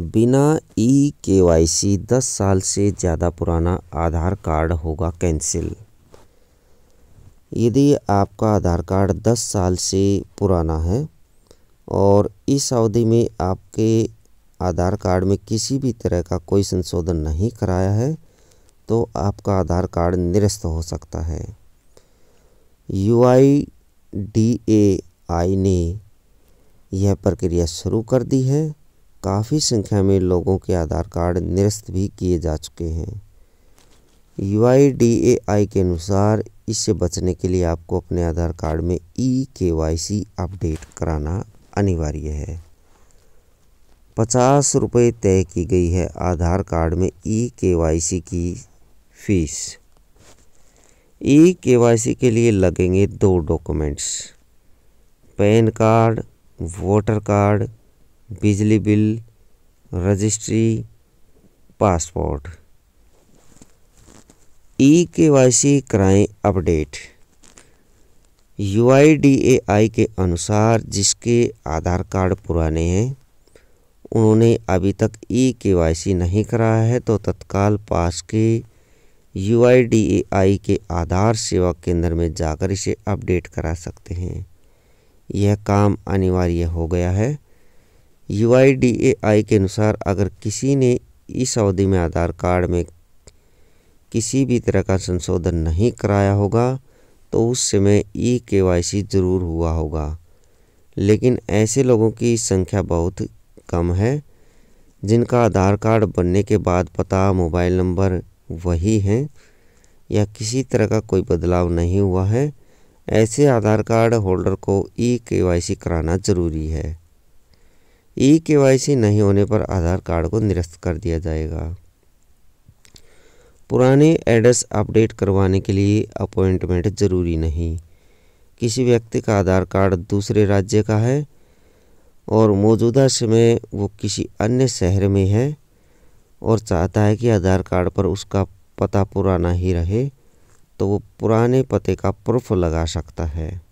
बिना ई K Y सी दस साल से ज़्यादा पुराना आधार कार्ड होगा कैंसिल यदि आपका आधार कार्ड दस साल से पुराना है और इस अवधि में आपके आधार कार्ड में किसी भी तरह का कोई संशोधन नहीं कराया है तो आपका आधार कार्ड निरस्त हो सकता है यू आई डी ए आई ने यह प्रक्रिया शुरू कर दी है काफ़ी संख्या में लोगों के आधार कार्ड निरस्त भी किए जा चुके हैं यू के अनुसार इससे बचने के लिए आपको अपने आधार कार्ड में ई e के अपडेट कराना अनिवार्य है पचास रुपये तय की गई है आधार कार्ड में ई e के की फीस ई e के के लिए लगेंगे दो documents PAN card voter card बिजली bill registry passport E K Y C कराएँ update U I D A I के अनुसार जिसके आधार कार्ड पुराने हैं उन्होंने अभी तक ई के वाई सी नहीं कराया है तो तत्काल पास के you I D A I के आधार सेवा केंद्र में जाकर इसे अपडेट करा सकते हैं यह काम अनिवार्य हो गया है यू के अनुसार अगर किसी ने इस अवधि में आधार कार्ड में किसी भी तरह का संशोधन नहीं कराया होगा तो उस समय ई के ज़रूर हुआ होगा लेकिन ऐसे लोगों की संख्या बहुत कम है जिनका आधार कार्ड बनने के बाद पता मोबाइल नंबर वही हैं या किसी तरह का कोई बदलाव नहीं हुआ है ऐसे आधार कार्ड होल्डर को ई के कराना ज़रूरी है ई के नहीं होने पर आधार कार्ड को निरस्त कर दिया जाएगा पुराने एड्रेस अपडेट करवाने के लिए अपॉइंटमेंट ज़रूरी नहीं किसी व्यक्ति का आधार कार्ड दूसरे राज्य का है और मौजूदा समय वो किसी अन्य शहर में है और चाहता है कि आधार कार्ड पर उसका पता पुराना ही रहे तो वो पुराने पते का प्रूफ लगा सकता है